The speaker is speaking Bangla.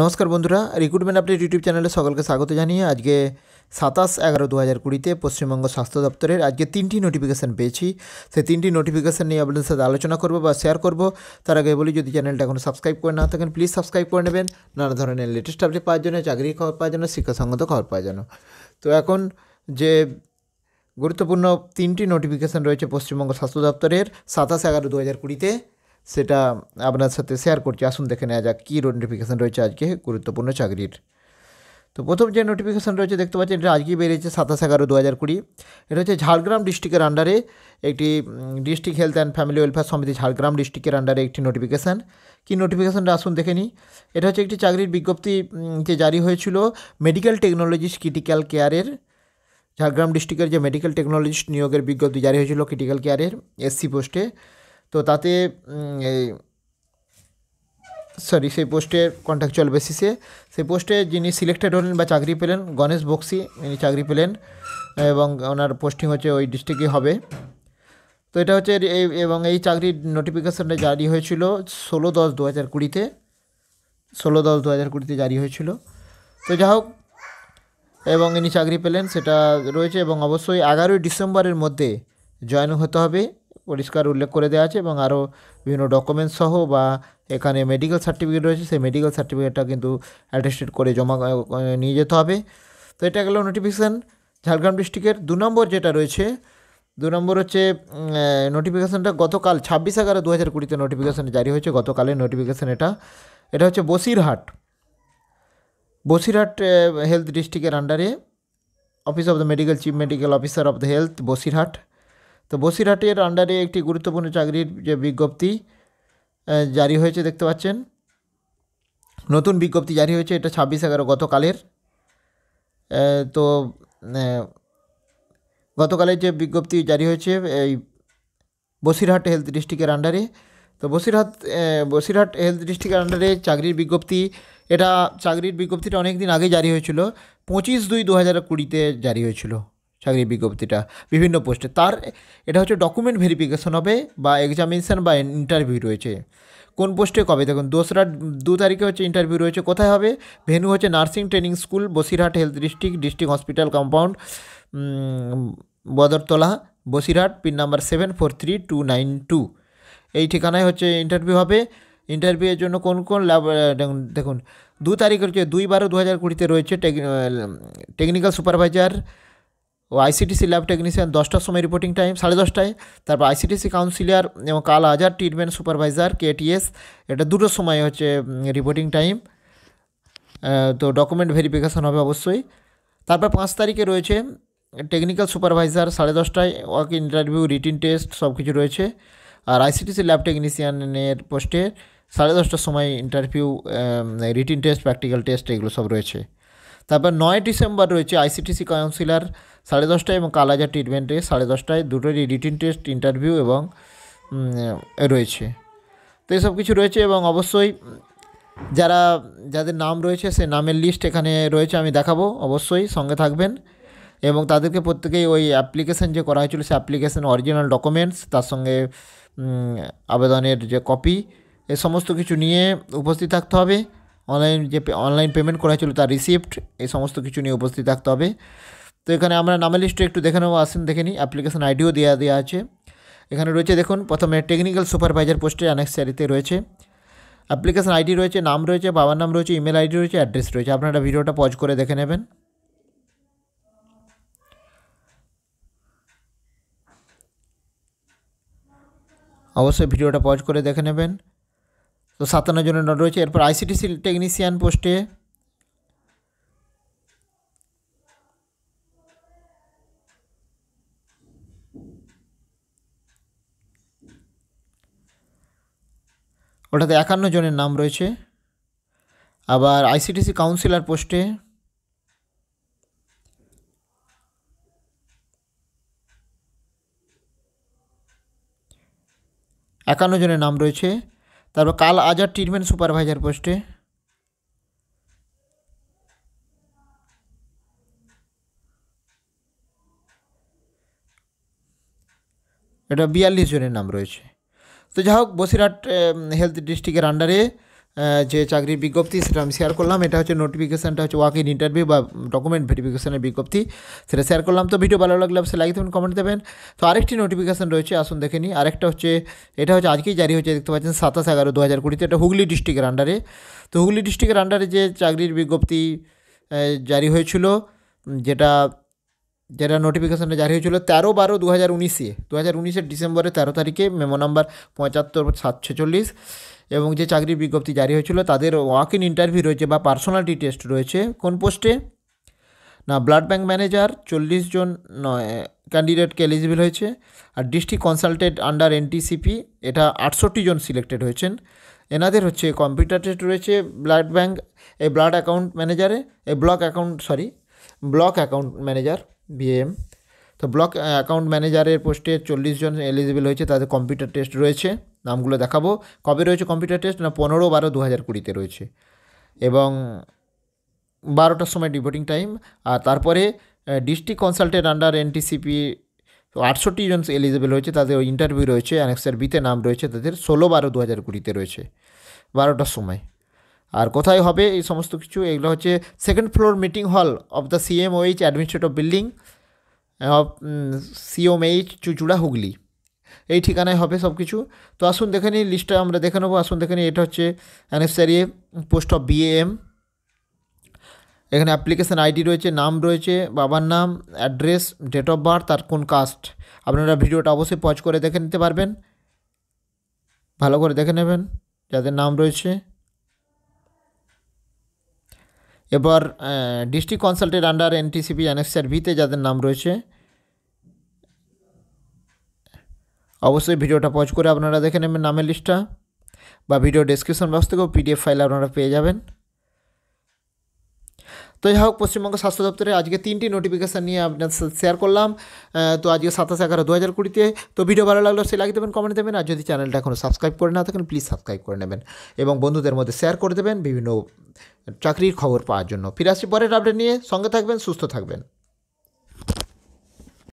নমস্কার বন্ধুরা রিক্রুটমেন্ট আপডেট ইউটিউব চ্যানেলে সকলকে স্বাগত জানিয়ে আজকে সাতাশ এগারো দু হাজার কুড়িতে পশ্চিমবঙ্গ স্বাস্থ্য দপ্তরের আজকে তিনটি নোটিফিকেশান পেয়েছি সেই তিনটি নোটিফিকেশান নিয়ে আপনাদের সাথে আলোচনা করবো বা শেয়ার করব তার আগে বলি যদি চ্যানেলটা এখনও সাবস্ক্রাইব করে না থাকেন প্লিজ সাবস্ক্রাইব করে নেবেন নানা ধরনের লেটেস্ট আপডেট পাওয়ার জন্য চাকরি খবর পাওয়ার জন্য শিক্ষাসঙ্গত খবর পাওয়ার জন্য তো এখন যে গুরুত্বপূর্ণ তিনটি নোটিফিকেশান রয়েছে পশ্চিমবঙ্গ স্বাস্থ্য দপ্তরের সাতাশ এগারো দু হাজার কুড়িতে সেটা আপনার সাথে শেয়ার করছি আসুন দেখে নেওয়া যাক কী নোটিফিকেশান রয়েছে আজকে গুরুত্বপূর্ণ চাকরির তো প্রথম যে নোটিফিকেশান রয়েছে দেখতে পাচ্ছেন এটা আজকেই বেরিয়েছে সাতাশ এগারো দু হাজার কুড়ি এটা হচ্ছে ঝাড়গ্রাম ডিস্ট্রিক্টের আন্ডারে একটি district health and family welfare সমিতি ঝাড়গ্রাম ডিস্ট্রিক্টের আন্ডারে একটি নোটিফিকেশান কি নোটিফিকেশানটা আসুন দেখে নিই এটা হচ্ছে একটি চাকরির বিজ্ঞপ্তি যে জারি হয়েছিল মেডিকেল টেকনোলজিস্ট ক্রিটিক্যাল কেয়ারের ঝাড়গ্রাম ডিস্ট্রিক্টের যে মেডিকেল টেকনোলজিস্ট নিয়োগের বিজ্ঞপ্তি জারি হয়েছিল ক্রিটিক্যাল কেয়ারের এসসি পোস্টে তো তাতে এই সরি সেই পোস্টে কন্ট্রাকচুয়াল বেসিসে সেই পোস্টে যিনি সিলেক্টেড হলেন বা চাকরি পেলেন গণেশ বক্সি ইনি চাকরি পেলেন এবং ওনার পোস্টিং হচ্ছে ওই ডিস্ট্রিক্টে হবে তো এটা হচ্ছে এই এবং এই চাকরির নোটিফিকেশানটা জারি হয়েছিল ষোলো দশ দু হাজার কুড়িতে ষোলো দশ দু হাজার কুড়িতে জারি হয়েছিল তো যাই হোক এবং ইনি চাকরি পেলেন সেটা রয়েছে এবং অবশ্যই এগারোই ডিসেম্বরের মধ্যে জয়েন হতে হবে পরিষ্কার উল্লেখ করে দেওয়া আছে এবং আরও বিভিন্ন ডকুমেন্টস সহ বা এখানে মেডিকেল সার্টিফিকেট রয়েছে সেই মেডিকেল সার্টিফিকেটটা কিন্তু অ্যাটেস্টেড করে জমা নিয়ে যেতে হবে তো এটা গেল নোটিফিকেশান ঝাড়গ্রাম ডিস্ট্রিক্টের দু নম্বর যেটা রয়েছে দু নম্বর হচ্ছে নোটিফিকেশানটা গতকাল ছাব্বিশ এগারো দু হাজার কুড়িতে নোটিফিকেশান জারি হয়েছে গতকালের নোটিফিকেশান এটা এটা হচ্ছে বসিরহাট বসিরহাট হেলথ ডিস্ট্রিক্টের আন্ডারে office of the medical chief medical officer of the health Basirhat তো বসিরহাটের আন্ডারে একটি গুরুত্বপূর্ণ চাকরির যে বিজ্ঞপ্তি জারি হয়েছে দেখতে পাচ্ছেন নতুন বিজ্ঞপ্তি জারি হয়েছে এটা ছাব্বিশ এগারো গতকালের তো গতকালের যে বিজ্ঞপ্তি জারি হয়েছে এই বসিরহাট হেলথ ডিস্ট্রিক্টের আন্ডারে তো বসিরহাট বসিরহাট হেলথ ডিস্ট্রিক্টের আন্ডারে চাকরির বিজ্ঞপ্তি এটা চাকরির বিজ্ঞপ্তিটা অনেক দিন আগে জারি হয়েছিল পঁচিশ দুই দু হাজার কুড়িতে জারি হয়েছিল চাকরির বিজ্ঞপ্তিটা বিভিন্ন পোস্টে তার এটা হচ্ছে ডকুমেন্ট ভেরিফিকেশন হবে বা এক্সামিনেশান বা ইন্টারভিউ রয়েছে কোন পোস্টে কবে দেখুন দোসরা দু তারিখে হচ্ছে ইন্টারভিউ রয়েছে কোথায় হবে ভেনু হচ্ছে nursing training school Basirhat health district district hospital compound Badartala Basirhat pin number seven four three two nine two এই ঠিকানায় হচ্ছে ইন্টারভিউ হবে ইন্টারভিউয়ের জন্য কোন কোন ল্যাব দেখুন দু তারিখ হচ্ছে দুই বারো দু হাজার কুড়িতে রয়েছে টেকনিক্যাল সুপারভাইজার ও আইসিটিসি ল্যাব টেকনিশিয়ান দশটার সময় রিপোর্টিং টাইম সাড়ে দশটায় তারপর আইসিটিসি কাউন্সিলর এবং কাল আজার ট্রিটমেন্ট সুপারভাইজার কেটিএস এটা দুটোর সময় হচ্ছে রিপোর্টিং টাইম তো ডকুমেন্ট ভেরিফিকেশান হবে অবশ্যই তারপর পাঁচ তারিখে রয়েছে টেকনিক্যাল সুপারভাইজার সাড়ে দশটায় ওয়াক ইন্টারভিউ রিটিন টেস্ট সব কিছু রয়েছে আর আইসিটিসি ল্যাব টেকনিশিয়ানের পোস্টে সাড়ে দশটার সময় interview written test practical test এগুলো সব রয়েছে তারপর নয় ডিসেম্বর রয়েছে আইসিটিসি কাউন্সিলার সাড়ে দশটায় এবং কালাজার ট্রিটমেন্টে সাড়ে দশটায় দুটোরই রিটিন টেস্ট ইন্টারভিউ এবং রয়েছে তো এসব কিছু রয়েছে এবং অবশ্যই যারা যাদের নাম রয়েছে সে নামের লিস্ট এখানে রয়েছে আমি দেখাবো অবশ্যই সঙ্গে থাকবেন এবং তাদেরকে প্রত্যেকেই ওই অ্যাপ্লিকেশান যে করা হয়েছিল সে অ্যাপ্লিকেশান অরিজিনাল ডকুমেন্টস তার সঙ্গে আবেদনের যে কপি এ সমস্ত কিছু নিয়ে উপস্থিত থাকতে হবে অনলাইন যে অনলাইন পেমেন্ট করা হয়েছিল তার রিসিপ্ট এই সমস্ত কিছু নিয়ে উপস্থিত থাকতে হবে তো এখানে আমরা নামের লিস্টে একটু দেখে নেবো আসেন দেখে নিই অ্যাপ্লিকেশন আইডিও দেওয়া দেওয়া আছে এখানে রয়েছে দেখুন প্রথমে টেকনিক্যাল সুপারভাইজার পোস্টে অনেক স্যারিতে রয়েছে অ্যাপ্লিকেশন আইডি রয়েছে নাম রয়েছে বাবার নাম রয়েছে ইমেল আইডি রয়েছে অ্যাড্রেস রয়েছে আপনারা ভিডিওটা পজ করে দেখে নেবেন অবশ্যই ভিডিওটা পজ করে দেখে নেবেন তো সাতান্ন জনের রয়েছে এরপর আইসিটিসি টেকনিশিয়ান পোস্টে ওটাতে একান্ন জনের নাম রয়েছে আবার আইসিটিসি কাউন্সিলর পোস্টে একান্ন জনের নাম রয়েছে তারপর কাল আজার ট্রিটমেন্ট সুপারভাইজার পোস্টে এটা বিয়াল্লিশ জনের নাম রয়েছে তো যাই হোক বসিরহাট হেলথ ডিস্ট্রিক্টের আন্ডারে যে চাকরির বিজ্ঞপ্তি সেটা আমি শেয়ার করলাম এটা হচ্ছে নোটিফিকেশানটা হচ্ছে ওয়াক ইন ইন্টারভিউ বা ডকুমেন্ট ভেরিফিকেশানের বিজ্ঞপ্তি সেটা শেয়ার করলাম তো ভিডিও ভালো লাগলে অবশ্যই লাইক দেবেন কমেন্ট দেবেন তো আরেকটি নোটিফিকেশান রয়েছে আসুন দেখে নিই আরেকটা হচ্ছে এটা হচ্ছে আজকেই জারি হয়েছে দেখতে পাচ্ছেন সাতাশ এগারো দু হাজার কুড়িতে এটা হুগলি ডিস্ট্রিক্টের আন্ডারে তো হুগলি ডিস্ট্রিক্টের আন্ডারে যে চাকরির বিজ্ঞপ্তি জারি হয়েছিল যেটা যেটা নোটিফিকেশানটা জারি হয়েছিল তেরো বারো দু হাজার উনিশে দু হাজার উনিশের ডিসেম্বরের তেরো তারিখে মেমো নাম্বার পঁচাত্তর সাতছেচল্লিশ এবং যে চাকরির বিজ্ঞপ্তি জারি হয়েছিল তাদের ওয়াক ইন ইন্টারভিউ রয়েছে বা পার্সোনালিটি টেস্ট রয়েছে কোন পোস্টে না ব্লাড ব্যাঙ্ক ম্যানেজার চল্লিশ জন নয় ক্যান্ডিডেটকে এলিজিবল হয়েছে আর ডিস্ট্রিক্ট কনসালটেন্ট আন্ডার এনটিসিপি এটা আটষট্টি জন সিলেক্টেড হয়েছেন এনাদের হচ্ছে কম্পিউটার টেস্ট রয়েছে ব্লাড ব্যাঙ্ক এই ব্লাড অ্যাকাউন্ট ম্যানেজারে এই block account sorry block account manager BM তো ব্লক অ্যাকাউন্ট ম্যানেজারের পোস্টে চল্লিশ জন এলিজিবল হয়েছে তাদের কম্পিউটার টেস্ট রয়েছে নামগুলো দেখাবো কবে রয়েছে কম্পিউটার টেস্ট না পনেরো বারো দু হাজার কুড়িতে রয়েছে এবং বারোটার সময় ডিভোটিং টাইম আর তারপরে ডিস্ট্রিক্ট কনসালটেন্ট আন্ডার এনটিসিপি আটষট্টি জন এলিজিবল হয়েছে তাদের ইন্টারভিউ রয়েছে অ্যানেক্সার বিতে নাম রয়েছে তাদের ষোলো বারো দু হাজার কুড়িতে রয়েছে বারোটার সময় আর কোথায় হবে এই সমস্ত কিছু এগুলো হচ্ছে second floor meeting hall of the CMOH administrative building of CMOH চুচুড়া হুগলি এই ঠিকানায় হবে সব কিছু তো আসুন দেখে নিই লিস্টটা আমরা দেখে নেবো আসুন দেখে নিই এটা হচ্ছে অ্যানেসারি পোস্ট অফ বিএএম এখানে অ্যাপ্লিকেশান আইডি রয়েছে নাম রয়েছে বাবার নাম অ্যাড্রেস ডেট অফ বার্থ আর কোন কাস্ট আপনারা ভিডিওটা অবশ্যই পজ করে দেখে নিতে পারবেন ভালো করে দেখে নেবেন যাদের নাম রয়েছে এবার ডিস্ট্রিক্ট কনসালটের আন্ডার এনটিসিপি অ্যানেক্সার ভিতে যাদের নাম রয়েছে অবশ্যই ভিডিওটা পজ করে আপনারা দেখে নেবেন নামের লিস্টটা বা ভিডিও ডেসক্রিপশন বক্স থেকেও পিডিএফ ফাইল আপনারা পেয়ে যাবেন তো যাই হোক পশ্চিমবঙ্গ স্বাস্থ্য দপ্তরে আজকে তিনটি নোটিফিকেশান নিয়ে আপনার শেয়ার করলাম তো আজকে সাতাশ এগারো দু হাজার কুড়িতে তো ভিডিও ভালো লাগলো সে লাগিয়ে দেবেন কমেন্ট দেবেন আর যদি চ্যানেলটা এখনও সাবস্ক্রাইব করে না থাকেন প্লিজ সাবস্ক্রাইব করে নেবেন এবং বন্ধুদের মধ্যে শেয়ার করে দেবেন বিভিন্ন চাকরির খবর পাওয়ার জন্য ফিরে আসছি পরের আপডেট নিয়ে সঙ্গে থাকবেন সুস্থ থাকবেন